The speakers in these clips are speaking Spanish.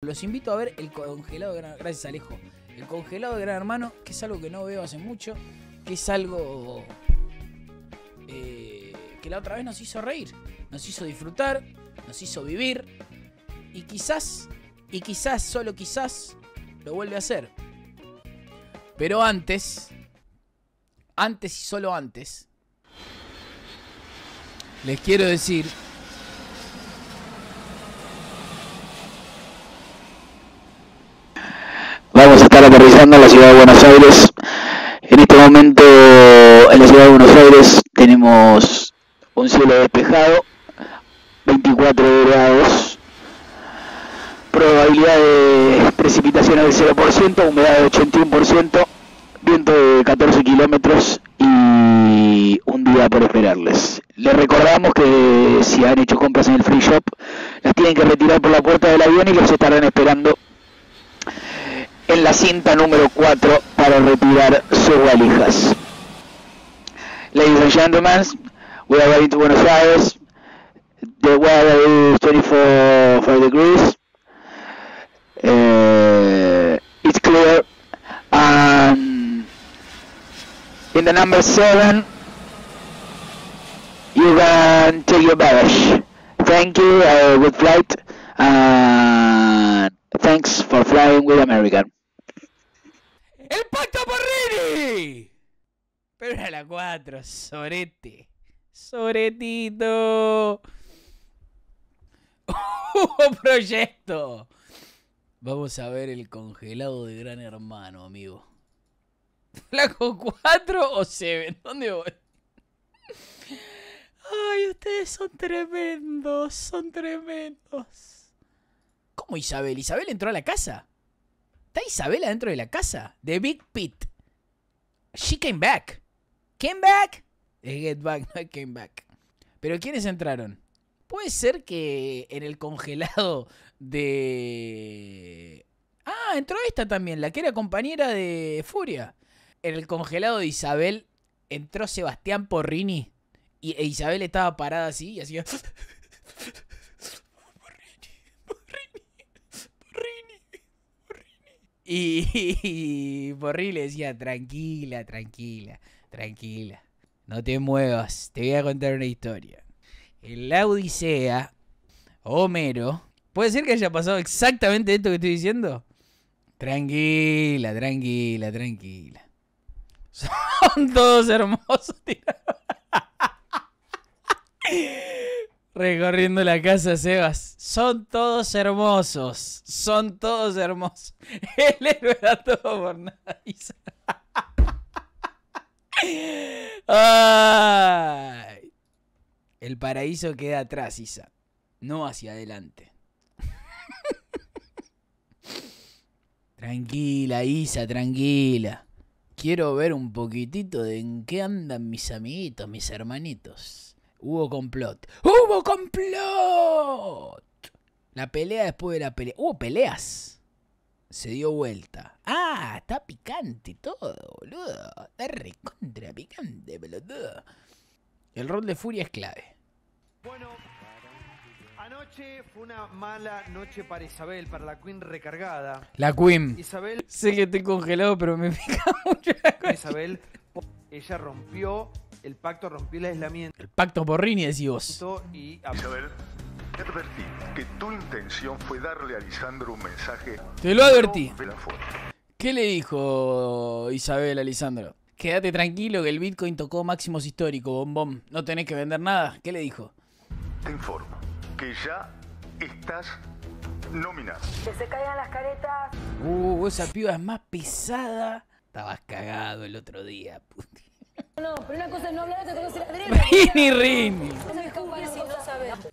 Los invito a ver el congelado de Gran Gracias Alejo. El congelado de Gran Hermano, que es algo que no veo hace mucho, que es algo eh, que la otra vez nos hizo reír, nos hizo disfrutar, nos hizo vivir. Y quizás, y quizás, solo quizás, lo vuelve a hacer. Pero antes, antes y solo antes, les quiero decir en la ciudad de Buenos Aires. En este momento en la ciudad de Buenos Aires tenemos un cielo despejado, 24 grados, probabilidad de precipitaciones del 0%, humedad de 81%, viento de 14 kilómetros y un día por esperarles. Les recordamos que si han hecho compras en el free shop, las tienen que retirar por la puerta del avión y los estarán esperando en la cinta número 4 para retirar sus valijas. Ladies and gentlemen, we are ready to Buenos Aires. The weather is 24 degrees. Eh, it's clear. Um in the number 7, you can take your baggage. Thank you, uh, good flight, uh, thanks for flying with American. ¡El pacto Rini! Pero era la 4, sorete. Soretito. Uh proyecto! Vamos a ver el congelado de Gran Hermano, amigo. ¿Flaco 4 o 7? ¿Dónde voy? Ay, ustedes son tremendos, son tremendos. ¿Cómo Isabel? ¿Isabel entró a la casa? ¿Está Isabela dentro de la casa? de Big Pit. She came back. Came back. get back, came back. Pero ¿quiénes entraron? Puede ser que en el congelado de... Ah, entró esta también, la que era compañera de Furia. En el congelado de Isabel entró Sebastián Porrini y e Isabel estaba parada así y hacía... Y, por ahí le decía, tranquila, tranquila, tranquila. No te muevas, te voy a contar una historia. En la Odisea, Homero, ¿puede ser que haya pasado exactamente esto que estoy diciendo? Tranquila, tranquila, tranquila. Son todos hermosos, recorriendo la casa, Sebas. Son todos hermosos. Son todos hermosos. El héroe verdad todo por nada. Ay. El paraíso queda atrás, Isa. No hacia adelante. tranquila, Isa, tranquila. Quiero ver un poquitito de en qué andan mis amiguitos, mis hermanitos. Hubo complot. ¡Hubo complot! La pelea después de la pelea. Hubo peleas. Se dio vuelta. Ah, está picante todo, boludo. Está recontra picante, boludo. El rol de Furia es clave. Bueno, anoche fue una mala noche para Isabel, para la Queen recargada. La Queen. Isabel. Sé que estoy congelado, pero me pica mucho Isabel, ella rompió el pacto rompió el aislamiento. El pacto Borrini, decís vos. Y te advertí que tu intención fue darle a Lisandro un mensaje. Te lo advertí. ¿Qué le dijo Isabel a Lisandro? Quédate tranquilo que el Bitcoin tocó máximos históricos, bombón. No tenés que vender nada. ¿Qué le dijo? Te informo que ya estás nominado. Que se caigan las caretas. Uh, esa piba es más pesada. Estabas cagado el otro día, puti. No, pero una cosa es no hablar, de Rini, Rini.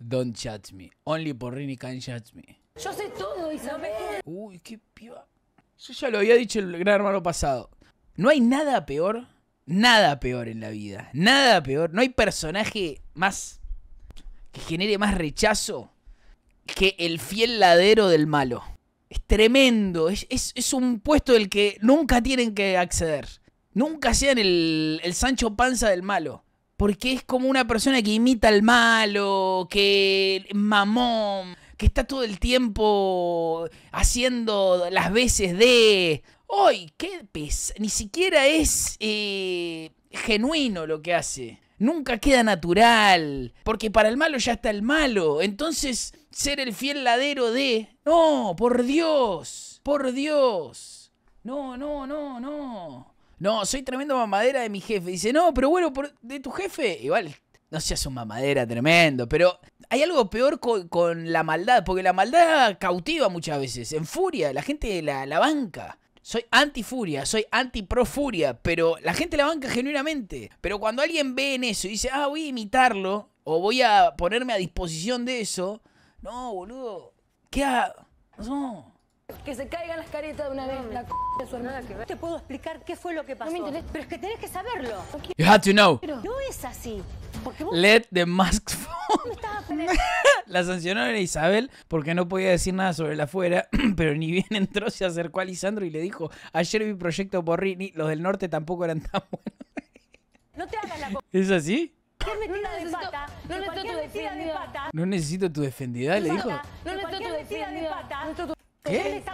Don't judge me. Only por Rini can judge me. Yo sé todo, Isabel. Uy, qué piba. Yo ya lo había dicho el gran hermano pasado. No hay nada peor, nada peor en la vida. Nada peor. No hay personaje más que genere más rechazo que el fiel ladero del malo. Es tremendo. Es, es, es un puesto del que nunca tienen que acceder. Nunca sean el, Sancho Panza del malo. Porque es como una persona que imita al malo, que mamón, que está todo el tiempo haciendo las veces de... ¡Ay, qué pesa! Ni siquiera es eh, genuino lo que hace. Nunca queda natural. Porque para el malo ya está el malo. Entonces, ser el fiel ladero de... No, por Dios. Por Dios. No, no, no, no. No, soy tremendo mamadera de mi jefe. Dice, no, pero bueno, de tu jefe. Igual, no seas un mamadera tremendo, pero hay algo peor con, la maldad, porque la maldad cautiva muchas veces, en furia, la gente la, la banca. Soy anti-furia, soy anti-pro-furia, pero la gente la banca genuinamente. Pero cuando alguien ve en eso y dice, ah, voy a imitarlo, o voy a ponerme a disposición de eso, no, boludo, ¿qué No. Que se caigan las caretas de una vez. La c de su hermana. No te puedo explicar qué fue lo que pasó. No me Pero es que tenés que saberlo. You had to know. No es así. vos... Let the mask la sancionó a Isabel porque no podía decir nada sobre la afuera, pero ni bien entró, se acercó a Lisandro y le dijo, ayer vi Proyecto Borrini, los del norte tampoco eran tan buenos. No te hagas la ¿Es así? no necesito, de pata, no necesito tu defendida. De pata, no necesito tu defendida, le dijo. No necesito tu defendida.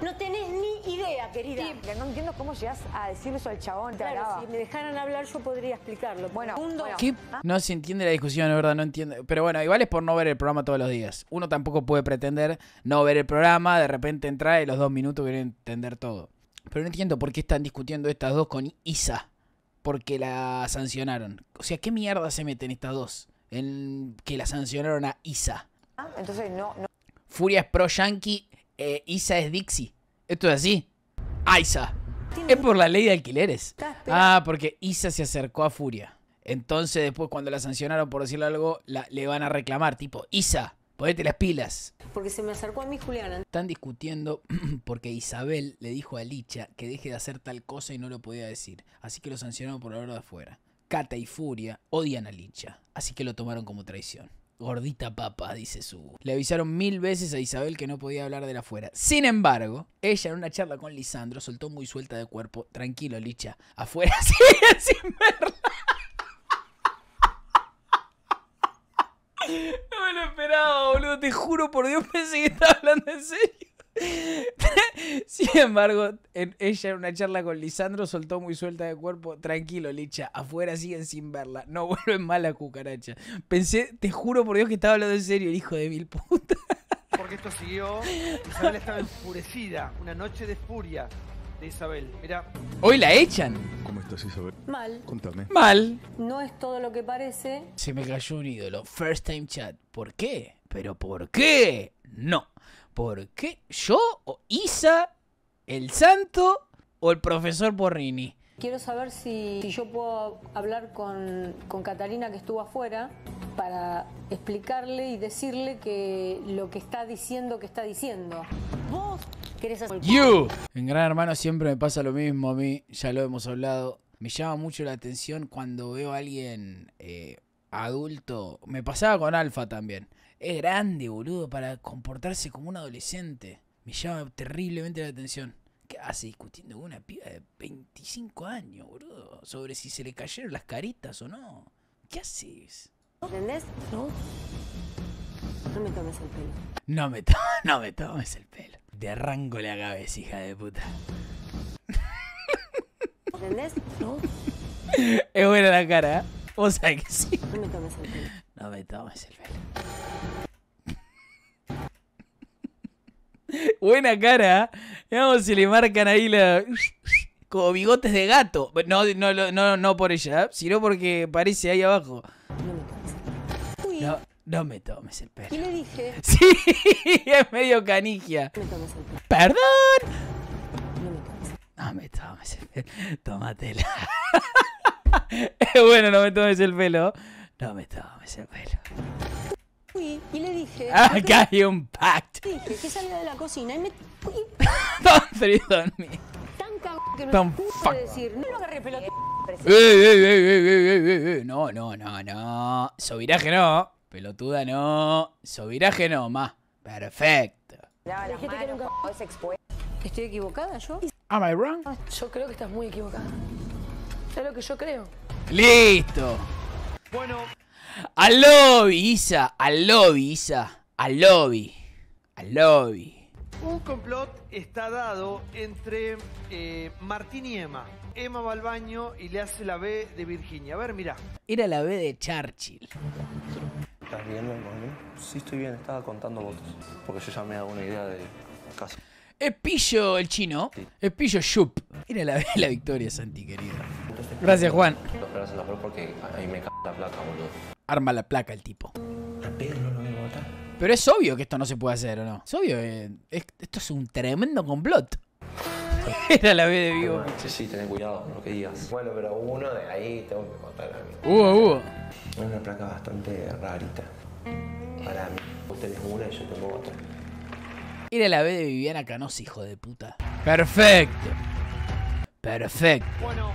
No tenés ni idea, querida. no entiendo cómo llegas a decir eso al chabón, te si me dejaran hablar yo podría explicarlo. Bueno, ¿Ah? no se entiende la discusión, es verdad, no entiendo. Pero bueno, igual es por no ver el programa todos los días. Uno tampoco puede pretender no ver el programa, de repente entrar y los dos minutos quieren entender todo. Pero no entiendo por qué están discutiendo estas dos con Isa. Porque la sancionaron. O sea, ¿qué mierda se meten estas dos? En que la sancionaron a Isa. Ah, entonces no, no. Furia es pro-yankee eh, Isa es Dixie. Esto es así. Ah, Isa! Es por la ley de alquileres. Ah, porque Isa se acercó a Furia. Entonces después cuando la sancionaron por decirle algo, la, le van a reclamar. Tipo, Isa, ponete las pilas. Porque se me acercó a mí Juliana. Están discutiendo porque Isabel le dijo a Licha que deje de hacer tal cosa y no lo podía decir. Así que lo sancionaron por la hora de afuera. Cata y Furia odian a Licha, así que lo tomaron como traición gordita papa, dice su. Le avisaron mil veces a Isabel que no podía hablar de la Sin embargo, ella en una charla con Lisandro soltó muy suelta de cuerpo. Tranquilo, Licha, afuera sin verla. No me lo esperaba, boludo. Te juro por Dios, pensé que estaba hablando en serio. Sin embargo, en ella en una charla con Lisandro soltó muy suelta de cuerpo, tranquilo, Licha, afuera siguen sin verla, no vuelven mal a cucaracha. Pensé, te juro por Dios que estaba hablando en serio, el hijo de mil puta. Porque esto siguió, Isabel estaba enfurecida, una noche de furia de Isabel. Mira. Hoy la echan. ¿Cómo estás, Isabel? Mal. Contame. Mal. No es todo lo que parece. Se me cayó un ídolo. First time chat. ¿Por qué? ¿Pero por qué? No. ¿Por qué? Yo o Isa el santo o el profesor Borrini. Quiero saber si, yo puedo hablar con, con Catalina que estuvo afuera para explicarle y decirle que lo que está diciendo que está diciendo. Vos querés hacer... You. En Gran Hermano siempre me pasa lo mismo a mí, ya lo hemos hablado. Me llama mucho la atención cuando veo a alguien eh, adulto. Me pasaba con Alfa también. Es grande, boludo, para comportarse como un adolescente me llama terriblemente la atención. ¿Qué hace ah, discutiendo con una piba de 25 años, boludo? Sobre si se le cayeron las caritas o no. ¿Qué haces? ¿Entendés? No. No me tomes el pelo. No me, to no me tomes el pelo. Te arranco la cabeza, hija de puta. ¿Entendés? No. Es buena la cara, ¿eh? Vos sabés que sí. No me tomes el pelo. No me tomes el pelo. Buena cara. ¿eh? Veamos si le marcan ahí la. Como bigotes de gato. No, no, no, no por ella, ¿eh? sino porque parece ahí abajo. No, no me tomes el pelo. ¿Qué le dije? Sí, es medio canigia. ¡Perdón! No me tomes el pelo. Tómatela. bueno, no me tomes el pelo. No me tomes el pelo. Fui y le dije. Ah, hay un pact. Le dije que salga de la cocina y me. Don't ferido en mí. Tan cabrón que no pude decir. No lo agarré eh, eh, eh, eh, eh. No, no, no, no. Sobiraje no. Pelotuda no. Sobiraje no, ma. Perfecto. La gente un Es ¿Estoy equivocada yo? ¿Am I wrong? Yo creo que estás muy equivocada. Es lo que yo creo. ¡Listo! Bueno. Al lobby, Isa. Al lobby, Isa. Al lobby. Al lobby. Un complot está dado entre eh, Martín y Emma. Emma va al baño y le hace la B de Virginia. A ver, mira. Era la B de Churchill. ¿Estás viendo? conmigo? Sí, estoy bien. Estaba contando votos. Porque yo ya me hago una idea de caso. Es pillo el chino. Es pillo Shup. Era la B de la victoria, Santi, querida. Gracias, Juan. Gracias, porque ahí me la placa, boludo arma la placa el tipo. Pero es obvio que esto no se puede hacer, ¿o no? Es obvio, eh, esto es un tremendo complot. Era la B de vivo. Sí, sí, tenés cuidado con lo que digas. Bueno, pero uno de ahí tengo que contar a mí. Hubo, hubo. Es una placa bastante rarita. Para mí. Vos tenés una y yo tengo otra. Era la B de Viviana Canosa, hijo de puta. Perfecto. Perfecto. Bueno.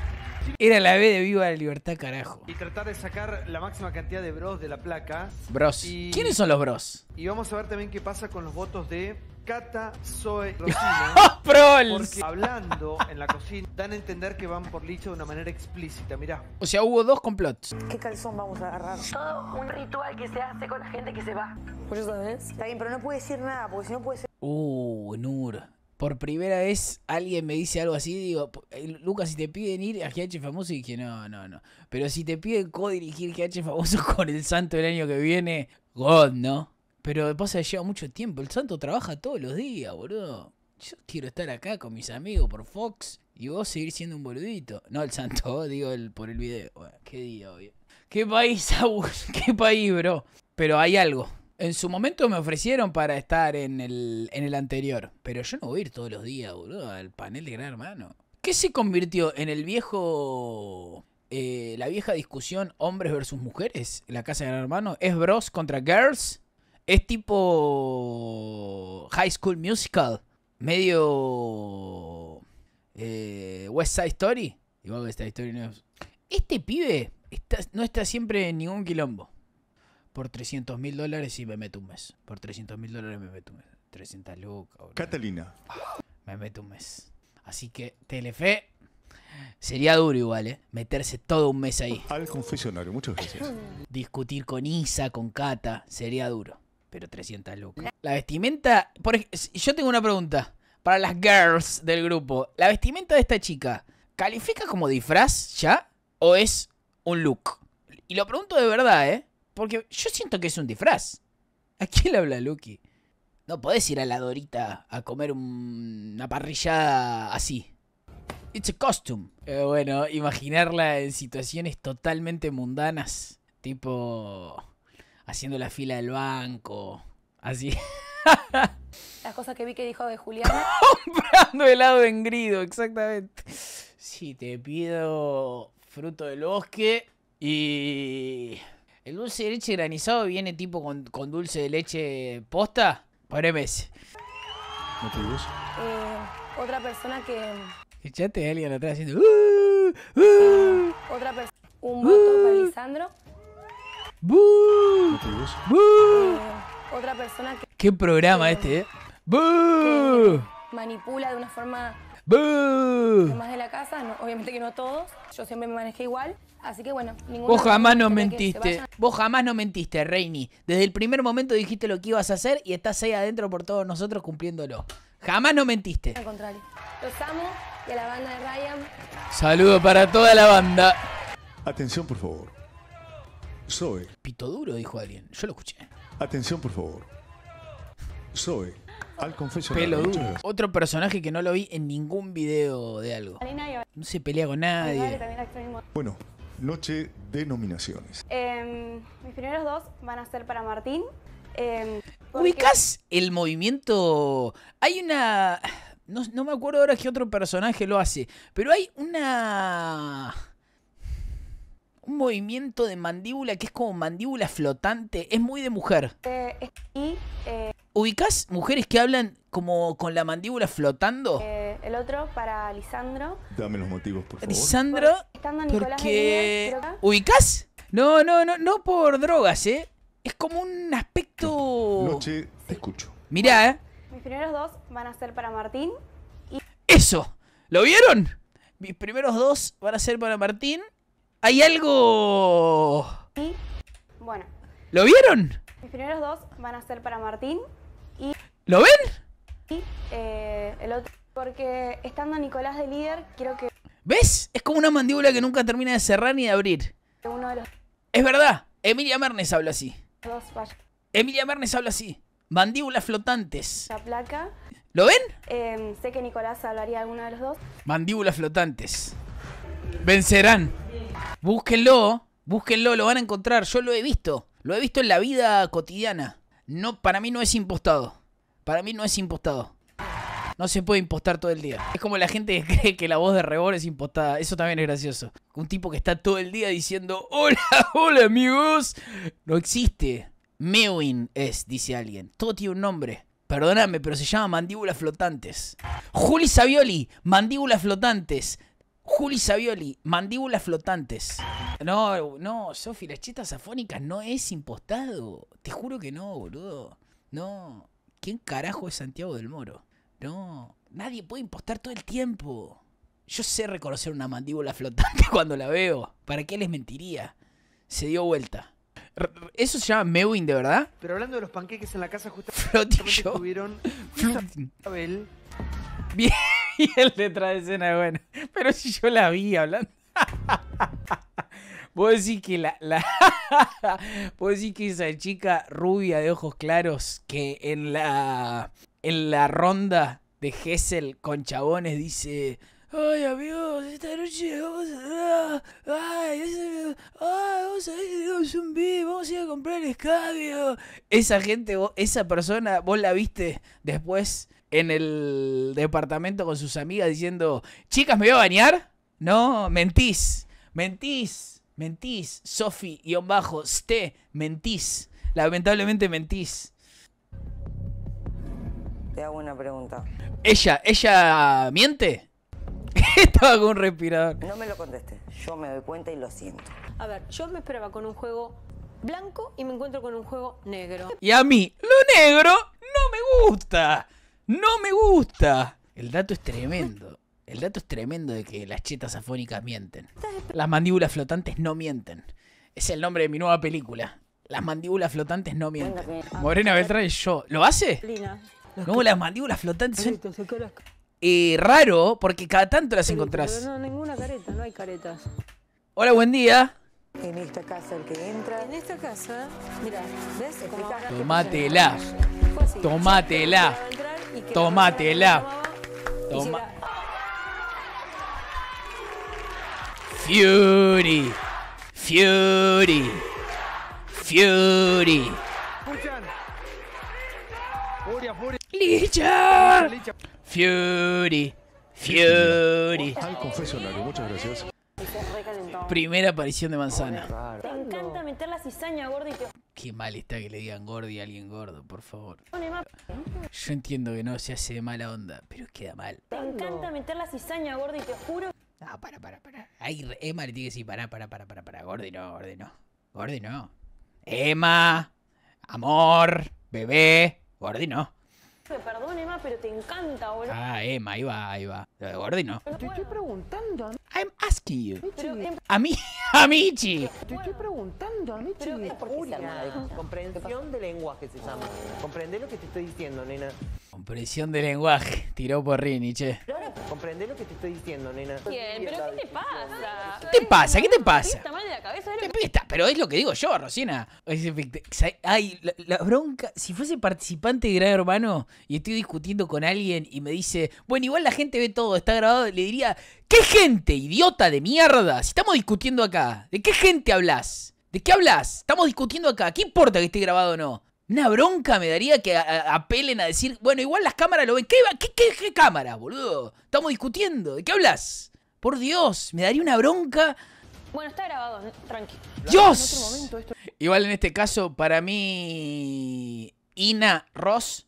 Era la B de Viva la Libertad, carajo. Y tratar de sacar la máxima cantidad de bros de la placa. Bros. ¿Quiénes son los bros? Y vamos a ver también qué pasa con los votos de Cata, Zoe, Rosina. porque hablando en la cocina dan a entender que van por Licha de una manera explícita, mirá. O sea, hubo dos complots. ¿Qué calzón vamos a agarrar? Todo un ritual que se hace con la gente que se va. Está bien, pero no puede decir nada, porque si no puede ser... Uh, Nur por primera vez alguien me dice algo así, digo, eh, Lucas, si te piden ir a GH Famoso, y dije, no, no, no. Pero si te piden co-dirigir GH Famoso con el Santo el año que viene, God, ¿no? Pero pasa que lleva mucho tiempo. El Santo trabaja todos los días, boludo. Yo quiero estar acá con mis amigos por Fox y vos seguir siendo un boludito. No, el Santo, digo, el, por el video. qué día, obvio. Qué país, Qué país, bro. Pero hay algo. En su momento me ofrecieron para estar en el, en el anterior, pero yo no voy a ir todos los días, boludo, al panel de Gran Hermano. ¿Qué se convirtió en el viejo... Eh, la vieja discusión hombres versus mujeres en la casa de Gran Hermano? ¿Es bros contra girls? ¿Es tipo High School Musical? ¿Medio eh, West Side Story? Igual West Side Story no Este pibe no está siempre en ningún quilombo por 300 mil dólares y me meto un mes. Por 300 mil dólares me meto un mes. 300 lucas. Catalina. Me meto un mes. Así que, Telefe, sería duro igual, ¿eh? Meterse todo un mes ahí. Al confesionario, muchas gracias. Discutir con Isa, con Cata, sería duro. Pero 300 lucas. La vestimenta... Por yo tengo una pregunta. Para las girls del grupo. ¿La vestimenta de esta chica califica como disfraz ya? ¿O es un look? Y lo pregunto de verdad, ¿eh? Porque yo siento que es un disfraz. ¿A quién le habla Lucky? No podés ir a la Dorita a comer una parrillada así. It's a costume. Eh, bueno, imaginarla en situaciones totalmente mundanas. Tipo haciendo la fila del banco. Así. Las cosas que vi que dijo de Julián. Comprando helado en grido, exactamente. Sí, te pido fruto del bosque y ¿El dulce de leche granizado viene tipo con, dulce de leche posta? Poneme ese. ¿No te eh, otra persona que... Echate a alguien atrás haciendo... Uh, uh". Ah, otra persona... Un voto uh. para Lisandro. ¿No te gusta? Eh, otra persona que... Qué programa este, ¿eh? manipula de una forma de la casa, obviamente que no todos. Yo siempre me manejé igual. Así que bueno, ningún. Vos jamás no mentiste. Vos jamás no mentiste, Reini. Desde el primer momento dijiste lo que ibas a hacer y estás ahí adentro por todos nosotros cumpliéndolo. Jamás no mentiste. Al contrario. Los amo y a la banda de Ryan. Saludo para toda la banda. Atención, por favor. Soy. Pito duro, dijo alguien. Yo lo escuché. Atención, por favor. Soy al Pelo duro. Otro personaje que no lo vi en ningún video de algo. No se pelea con nadie. Bueno, noche de nominaciones. Em, mis primeros dos van a ser para Martín. Em, Ubicas el movimiento? Hay una... no me acuerdo ahora qué otro personaje lo hace, pero hay una un movimiento de mandíbula que es como mandíbula flotante. Es muy de mujer. Eh, y, eh, mujeres que hablan como con la mandíbula flotando? Eh, el otro para Lisandro. Dame los motivos, por favor. Lisandro, por, porque... ubicas No, no, no, no por drogas, ¿eh? Es como un aspecto... Noche, te escucho. Mirá, ¿eh? Mis primeros dos van a ser para Martín. Y... ¡Eso! ¿Lo vieron? Mis primeros dos van a ser para Martín hay algo... Sí. bueno. ¿Lo vieron? Mis primeros dos van a ser para Martín y... ¿Lo ven? Sí. Eh, el otro... Porque estando Nicolás de líder, quiero que... ¿Ves? Es como una mandíbula que nunca termina de cerrar ni de abrir. Uno de los... Es verdad. Emilia Mernes habla así. Dos Emilia Mernes habla así. Mandíbulas flotantes. La placa. ¿Lo ven? Em, sé que Nicolás hablaría alguno de los dos. Mandíbulas flotantes. Vencerán. Búsquenlo, búsquenlo, lo van a encontrar. Yo lo he visto, lo he visto en la vida cotidiana. No, para mí no es impostado. Para mí no es impostado. No se puede impostar todo el día. Es como la gente que cree que la voz de Rebor es impostada. Eso también es gracioso. Un tipo que está todo el día diciendo, hola, hola amigos. No existe. Mewin es, dice alguien. Todo tiene un nombre. Perdóname, pero se llama mandíbulas flotantes. Juli Savioli, mandíbulas flotantes. Juli Savioli, mandíbulas flotantes. No, no, Sofi, las cheta afónicas no es impostado. Te juro que no, boludo. No. ¿Quién carajo es Santiago del Moro? No. Nadie puede impostar todo el tiempo. Yo sé reconocer una mandíbula flotante cuando la veo. ¿Para qué les mentiría? Se dio vuelta. ¿Eso se llama Mewin de verdad? Pero hablando de los panqueques en la casa, justamente Flotillo. Bien. Y el detrás de escena es bueno. Pero si yo la vi hablando. Puedo decir que la, la que esa chica rubia de ojos claros que en la en la ronda de Gessel con chabones dice Ay amigos, esta noche vamos a... Ay, vamos a un vamos a ir a comprar el escabio. Esa gente, esa persona, vos la viste después en el departamento con sus amigas diciendo, chicas, ¿me voy a bañar? No, mentís, mentís, mentís, Sofi, guión bajo, Ste, mentís, lamentablemente mentís. Te hago una pregunta. ¿Ella, ella miente? Estaba con un respirador. No me lo conteste yo me doy cuenta y lo siento. A ver, yo me esperaba con un juego blanco y me encuentro con un juego negro. Y a mí, lo negro no me gusta no me gusta. El dato es tremendo. El dato es tremendo de que las chetas afónicas mienten. Las mandíbulas flotantes no mienten. Es el nombre de mi nueva película. Las mandíbulas flotantes no mienten. Morena Beltrán y yo. ¿Lo hace? ¿Cómo las mandíbulas flotantes son... Eh, raro, porque cada tanto las encontrás. No, ninguna careta, no hay caretas. Hola, buen día. En esta casa el que entra. En esta casa, mira, ¿ves? Tomátela. Tomátela. Tomatela la, Toma. Fury. Fury. Fury. Licha. Fury. Fury. Primera aparición de manzana. Te encanta meter la cizaña, gordito. Qué mal está que le digan gordo a alguien gordo, por favor. Yo entiendo que no se hace de mala onda, pero queda mal. Te encanta meter la cizaña, gordo, te juro. Ah, para, para, para. Ahí Emma le tiene que decir, para, para, para, para, para. Gordi no, Gordi no. Gordi no. Emma, amor, bebé. Gordi no perdón, Emma, pero te encanta, boludo. Ah, Emma, ahí va, ahí va. Lo de Gordi no. estoy preguntando. I'm asking you. A mí, a Michi. Te estoy preguntando, a Michi. Comprensión de lenguaje se llama. Comprende lo que te estoy diciendo, nena. Comprensión de lenguaje. Tiró por Riniche. Comprende lo que te estoy diciendo, nena. Bien, pero ¿qué te pasa? ¿Qué te pasa? ¿Qué te pasa? Pero es lo que digo yo, Rosina. Ay, la, la bronca. Si fuese participante de Gran Hermano y estoy discutiendo con alguien y me dice, bueno, igual la gente ve todo, está grabado, le diría, ¿qué gente, idiota de mierda? Si estamos discutiendo acá, ¿de qué gente hablas? ¿De qué hablas? Estamos discutiendo acá. ¿Qué importa que esté grabado o no? Una bronca me daría que apelen a decir, bueno, igual las cámaras lo ven. ¿Qué, qué, qué, cámaras, boludo? Estamos discutiendo. ¿De qué hablas? Por Dios, me daría una bronca. Bueno, está grabado, tranqui. ¡Dios! Igual en este caso, para mí, Ina Ross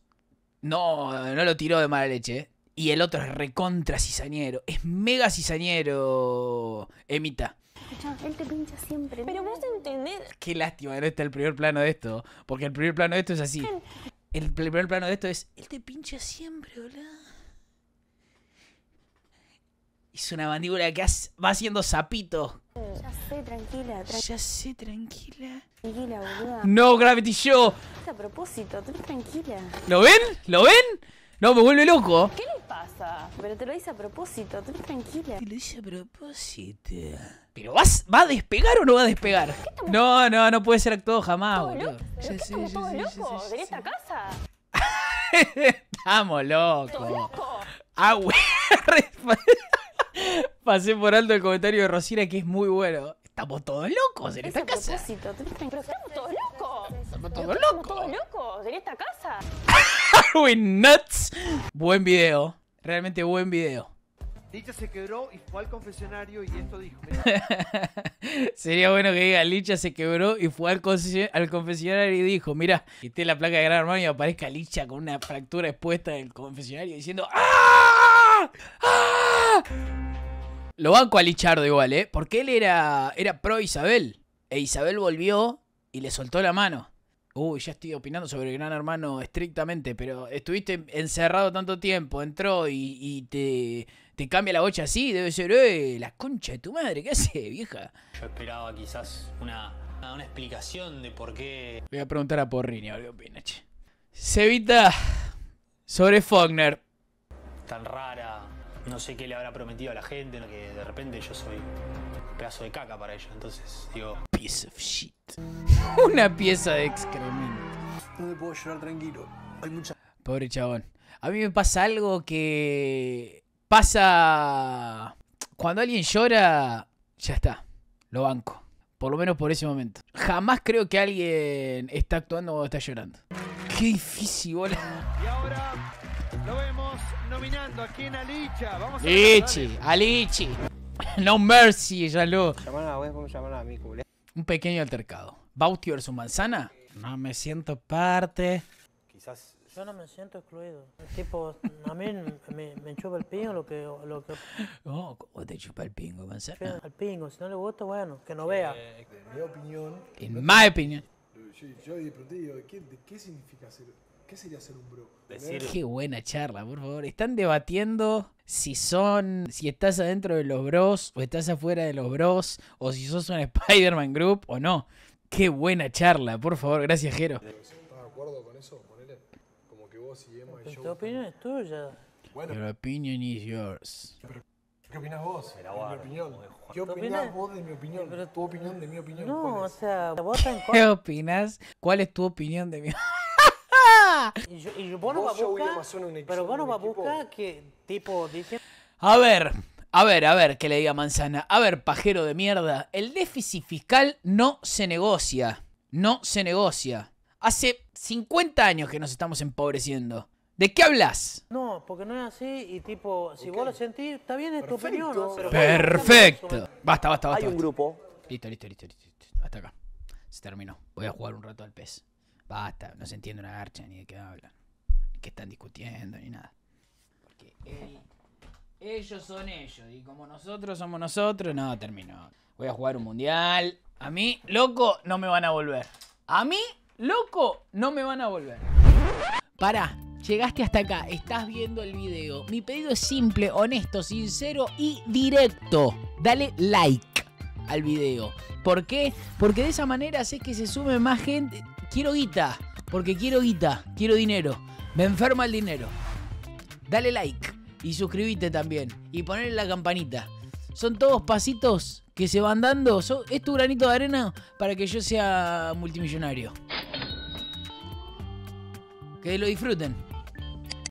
no, no lo tiró de mala leche. ¿eh? Y el otro es recontra cizañero. Es mega cizañero, Emita. Escucha, él te pincha siempre. Pero vos entender. Qué lástima no está el primer plano de esto. Porque el primer plano de esto es así. El primer plano de esto es. Él te pincha siempre, hola. Es una mandíbula que va haciendo sapito. Ya sé, tranquila, tranquila. Ya sé, tranquila. Tranquila, No, Gravity Show. a propósito, tú tranquila. ¿Lo ven? ¿Lo ven? No, me vuelve loco. ¿Qué le pasa? Pero te lo hice a propósito, tú tranquila. Te lo hice a propósito. ¿Pero vas, va a despegar o no va a despegar? No, no, no puede ser actuado jamás, boludo. Sí, sí, sí, ¿De esta casa? Estamos locos. Loco? Ah, Pasé por alto el comentario de Rosina que es muy bueno. Estamos todos locos en esta casa. Estamos todos locos. Estamos todos locos. Todos locos en esta casa. We nuts. Buen video. Realmente buen video. Licha se quebró y fue al confesionario y esto dijo. Sería bueno que diga, Licha se quebró y fue al, confesionario y dijo, mira, quité la placa de Gran Hermano y aparezca Licha con una fractura expuesta en el confesionario diciendo, ¡Ah! ¡Ah! Lo banco a Lichardo igual, ¿eh? Porque él era, era pro Isabel. E Isabel volvió y le soltó la mano. Uy, ya estoy opinando sobre el Gran Hermano estrictamente, pero estuviste encerrado tanto tiempo, entró y, te, te, cambia la bocha así, debe ser, eh, la concha de tu madre, ¿qué hace, vieja? Yo esperaba quizás una, explicación de por qué... Voy a preguntar a Porrini a ver sobre Faulkner. Tan rara, no sé qué le habrá prometido a la gente, que de repente yo soy pedazo de caca para ellos. Entonces, digo. Piece of shit. Una pieza de excremento. No me puedo llorar tranquilo. Pobre chabón. A mí me pasa algo que. Pasa. Cuando alguien llora, ya está. Lo banco. Por lo menos por ese momento. Jamás creo que alguien está actuando o está llorando. Qué difícil, Y ahora lo vemos nominando aquí en Alicia. Vamos a Lichi, Alichi no mercy, ya lo. Un pequeño altercado. Bauti versus manzana. No me siento parte. Quizás. Yo no me siento excluido. El tipo, a mí me, me chupa el pingo lo que. Lo que... Oh, ¿cómo te chupa el pingo, manzana? El pingo, si no le gusta, bueno, que no vea. En mi opinión. En mi opinión. Yo, yo pregunté, ¿qué, ¿de qué significa ser ¿Qué sería ser un bro? Qué buena charla, por favor. Están debatiendo si son, si estás adentro de los bros o estás afuera de los bros o si sos un Spider-Man Group o no. Qué buena charla, por favor. Gracias, Jero. ¿Estás de acuerdo con eso? Ponele como que vos y Emma y yo. Tu opinión es tuya. Bueno. Your opinion is yours. ¿Qué opinás vos? mi opinión. ¿Qué opinas vos de mi opinión? tu opinión de mi opinión. No, o sea, vos ¿Qué opinas? ¿Cuál es tu opinión de mi opinión? y, a pero vos a que tipo dije. A ver, a ver, a ver, que le diga Manzana. A ver, pajero de mierda. El déficit fiscal no se negocia. No se negocia. Hace 50 años que nos estamos empobreciendo. ¿De qué hablas? No, porque no es así y tipo, si vos lo sentís, está bien, es tu opinión. Perfecto. Basta, basta, basta. Hay un grupo. Listo, listo, listo, listo. Hasta acá. Se terminó. Voy a jugar un rato al pez. Basta, no se entiende una garcha ni de qué hablan, qué están discutiendo ni nada. Porque ellos son ellos y como nosotros somos nosotros, no, terminó. Voy a jugar un mundial. A mí, loco, no me van a volver. A mí, loco, no me van a volver. Pará, llegaste hasta acá, estás viendo el video. Mi pedido es simple, honesto, sincero y directo. Dale like al video. ¿Por qué? Porque de esa manera sé que se sume más gente quiero guita, porque quiero guita, quiero dinero. Me enferma el dinero. Dale like y suscríbete también y ponle la campanita. Son todos pasitos que se van dando. Es tu granito de arena para que yo sea multimillonario. Que lo disfruten.